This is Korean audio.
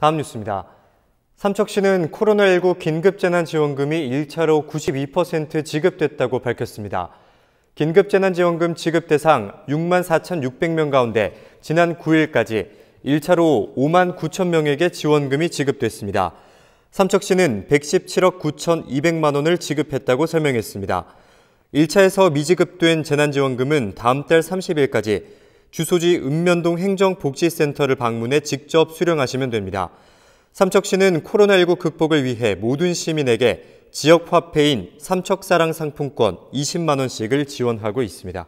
다음 뉴스입니다. 삼척시는 코로나19 긴급재난지원금이 1차로 92% 지급됐다고 밝혔습니다. 긴급재난지원금 지급 대상 6만 4,600명 가운데 지난 9일까지 1차로 5만 9천 명에게 지원금이 지급됐습니다. 삼척시는 117억 9,200만 원을 지급했다고 설명했습니다. 1차에서 미지급된 재난지원금은 다음 달 30일까지 주소지 읍면동 행정복지센터를 방문해 직접 수령하시면 됩니다. 삼척시는 코로나19 극복을 위해 모든 시민에게 지역 화폐인 삼척사랑 상품권 20만 원씩을 지원하고 있습니다.